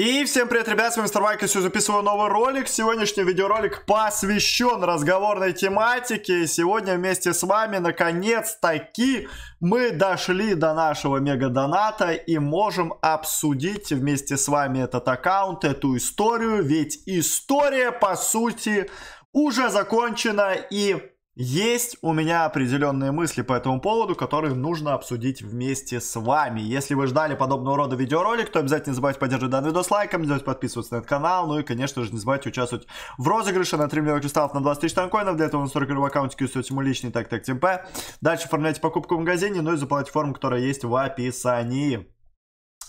И всем привет, ребят, с вами Мистер и сегодня записываю новый ролик. Сегодняшний видеоролик посвящен разговорной тематике. И сегодня вместе с вами, наконец-таки, мы дошли до нашего мега-доната и можем обсудить вместе с вами этот аккаунт, эту историю. Ведь история, по сути, уже закончена и есть у меня определенные мысли по этому поводу, которые нужно обсудить вместе с вами. Если вы ждали подобного рода видеоролик, то обязательно не забывайте поддерживать данный видос лайком, не забывайте подписываться на этот канал, ну и, конечно же, не забывайте участвовать в розыгрыше на 3 миллиона кристаллов на 20 тысяч танкоинов, для этого на 40 рублей в аккаунте QSO мой личный так так ТМП. Дальше оформляйте покупку в магазине, ну и заплатите форму, которая есть в описании.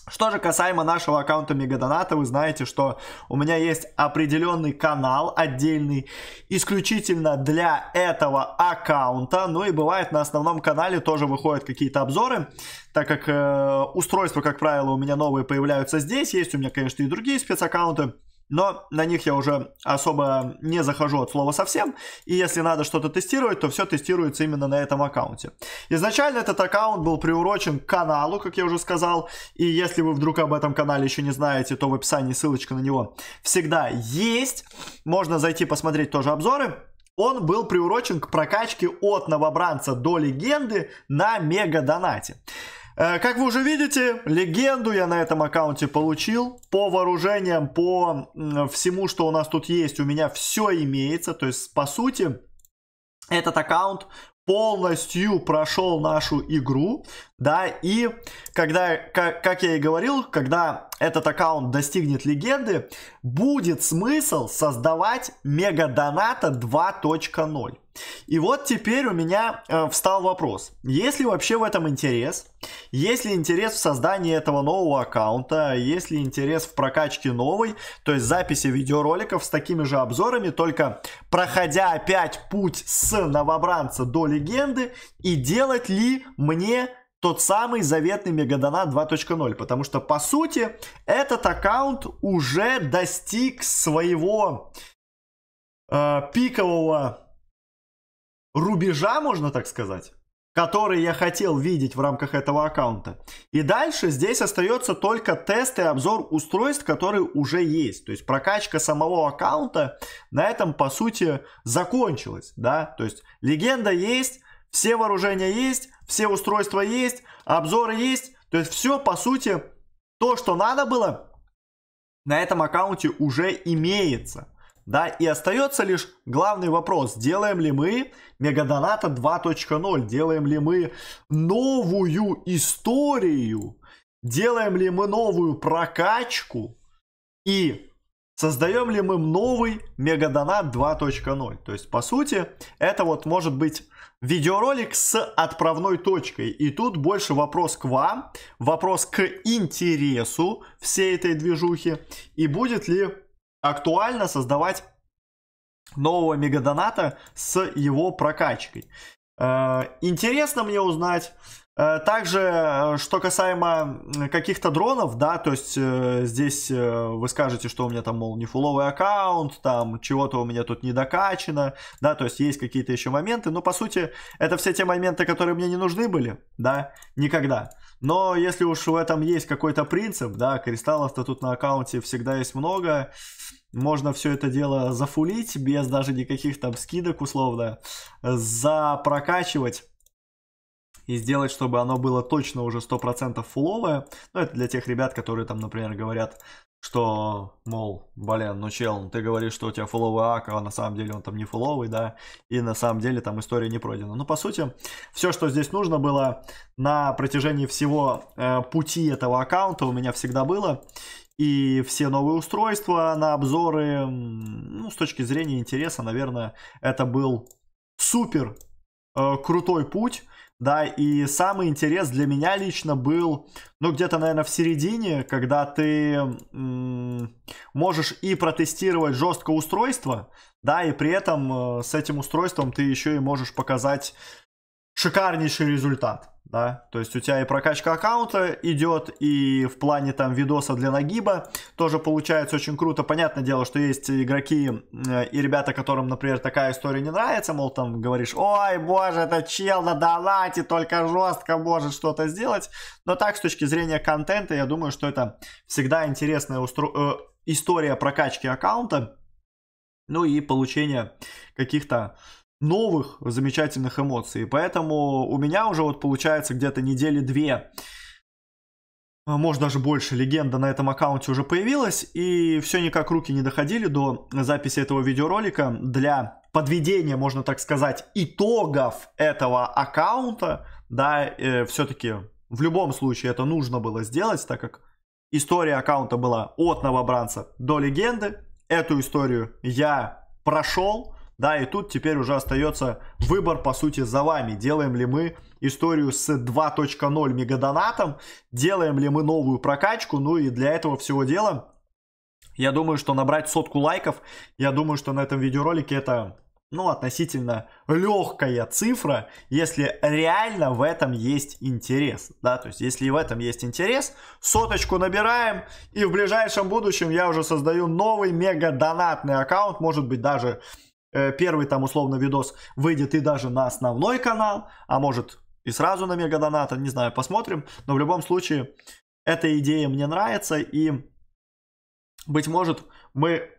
Что же касаемо нашего аккаунта Мегадоната, вы знаете, что у меня есть определенный канал отдельный, исключительно для этого аккаунта. Ну и бывает на основном канале тоже выходят какие-то обзоры, так как э, устройства, как правило, у меня новые появляются здесь. Есть у меня, конечно, и другие спецаккаунты но на них я уже особо не захожу от слова совсем, и если надо что-то тестировать, то все тестируется именно на этом аккаунте. Изначально этот аккаунт был приурочен к каналу, как я уже сказал, и если вы вдруг об этом канале еще не знаете, то в описании ссылочка на него всегда есть, можно зайти посмотреть тоже обзоры, он был приурочен к прокачке от новобранца до легенды на мега донате. Э, как вы уже видите, легенду я на этом аккаунте получил. По вооружениям, по всему, что у нас тут есть, у меня все имеется. То есть, по сути, этот аккаунт полностью прошел нашу игру, да, и когда, как, я и говорил, когда этот аккаунт достигнет легенды, будет смысл создавать мега доната 2.0. И вот теперь у меня э, встал вопрос, есть ли вообще в этом интерес, есть ли интерес в создании этого нового аккаунта, есть ли интерес в прокачке новой, то есть записи видеороликов с такими же обзорами, только проходя опять путь с новобранца до легенды, и делать ли мне тот самый заветный Мегадона 2.0, потому что, по сути, этот аккаунт уже достиг своего э, пикового рубежа, можно так сказать который я хотел видеть в рамках этого аккаунта. И дальше здесь остается только тест и обзор устройств, которые уже есть. То есть прокачка самого аккаунта на этом, по сути, закончилась. Да? То есть легенда есть, все вооружения есть, все устройства есть, обзоры есть. То есть все, по сути, то, что надо было, на этом аккаунте уже имеется. Да, и остается лишь главный вопрос, делаем ли мы Мегадоната 2.0, делаем ли мы новую историю, делаем ли мы новую прокачку и создаем ли мы новый Мегадонат 2.0. То есть, по сути, это вот может быть видеоролик с отправной точкой. И тут больше вопрос к вам, вопрос к интересу всей этой движухи и будет ли актуально создавать нового мегадоната с его прокачкой. Э, интересно мне узнать. Э, также, э, что касаемо каких-то дронов, да, то есть здесь вы скажете, что у меня там, мол, не фуловый аккаунт, там чего-то у меня тут не докачано, да, то есть есть какие-то еще моменты, но по сути это все те моменты, которые мне не нужны были, да, никогда. Но если уж в этом есть какой-то принцип, да, кристаллов-то тут на аккаунте всегда есть много, можно все это дело зафулить без даже никаких там скидок условно, запрокачивать и сделать, чтобы оно было точно уже 100% фуловое. Ну, это для тех ребят, которые там, например, говорят, что, мол, блин, ну чел, ну ты говоришь, что у тебя фуловый ак, а на самом деле он там не фуловый, да, и на самом деле там история не пройдена. Но ну, по сути, все, что здесь нужно было на протяжении всего э, пути этого аккаунта у меня всегда было, и все новые устройства на обзоры, ну, с точки зрения интереса, наверное, это был супер э, крутой путь, да, и самый интерес для меня лично был, ну, где-то, наверное, в середине, когда ты можешь и протестировать жесткое устройство, да, и при этом э, с этим устройством ты еще и можешь показать шикарнейший результат, да, то есть у тебя и прокачка аккаунта идет, и в плане там видоса для нагиба тоже получается очень круто. Понятное дело, что есть игроки э, и ребята, которым, например, такая история не нравится, мол, там говоришь, ой, боже, это чел на Далате только жестко может что-то сделать, но так, с точки зрения контента, я думаю, что это всегда интересная устро... Э, история прокачки аккаунта, ну и получения каких-то новых замечательных эмоций. Поэтому у меня уже вот получается где-то недели две, а, может даже больше, легенда на этом аккаунте уже появилась, и все никак руки не доходили до записи этого видеоролика для подведения, можно так сказать, итогов этого аккаунта, да, э, все-таки в любом случае это нужно было сделать, так как история аккаунта была от новобранца до легенды, эту историю я прошел, да, и тут теперь уже остается выбор, по сути, за вами. Делаем ли мы историю с 2.0 мегадонатом, делаем ли мы новую прокачку, ну и для этого всего дела, я думаю, что набрать сотку лайков, я думаю, что на этом видеоролике это ну, относительно легкая цифра, если реально в этом есть интерес, да, то есть если в этом есть интерес, соточку набираем, и в ближайшем будущем я уже создаю новый мега донатный аккаунт, может быть даже Э, первый там условно видос выйдет и даже на основной канал, а может и сразу на мегадоната, не знаю, посмотрим. Но в любом случае, эта идея мне нравится, и, быть может, мы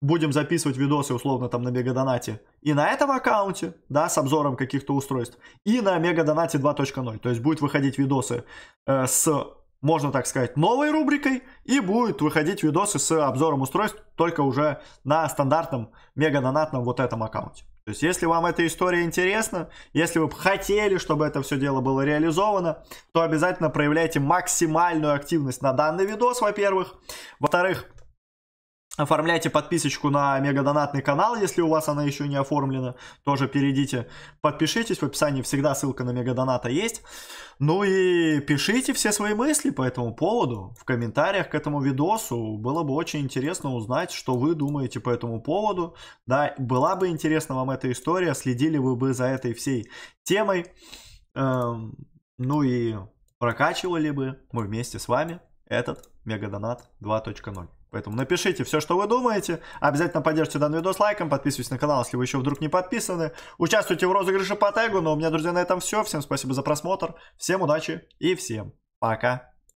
будем записывать видосы условно там на мегадонате и на этом аккаунте, да, с обзором каких-то устройств, и на мегадонате 2.0. То есть будет выходить видосы э, с можно так сказать, новой рубрикой, и будет выходить видосы с обзором устройств только уже на стандартном мега-донатном вот этом аккаунте. То есть, если вам эта история интересна, если вы хотели, чтобы это все дело было реализовано, то обязательно проявляйте максимальную активность на данный видос, во-первых. Во-вторых, Оформляйте подписочку на Мега Донатный канал, если у вас она еще не оформлена. Тоже перейдите, подпишитесь. В описании всегда ссылка на Мега Доната есть. Ну и пишите все свои мысли по этому поводу в комментариях к этому видосу. Было бы очень интересно узнать, что вы думаете по этому поводу. Да, была бы интересна вам эта история, следили вы бы за этой всей темой. Эм, ну и прокачивали бы мы вместе с вами этот Мега мегадонат 2.0. Поэтому напишите все, что вы думаете. Обязательно поддержите данный видос лайком, подписывайтесь на канал, если вы еще вдруг не подписаны. Участвуйте в розыгрыше по тегу. Но у меня, друзья, на этом все. Всем спасибо за просмотр, всем удачи и всем пока.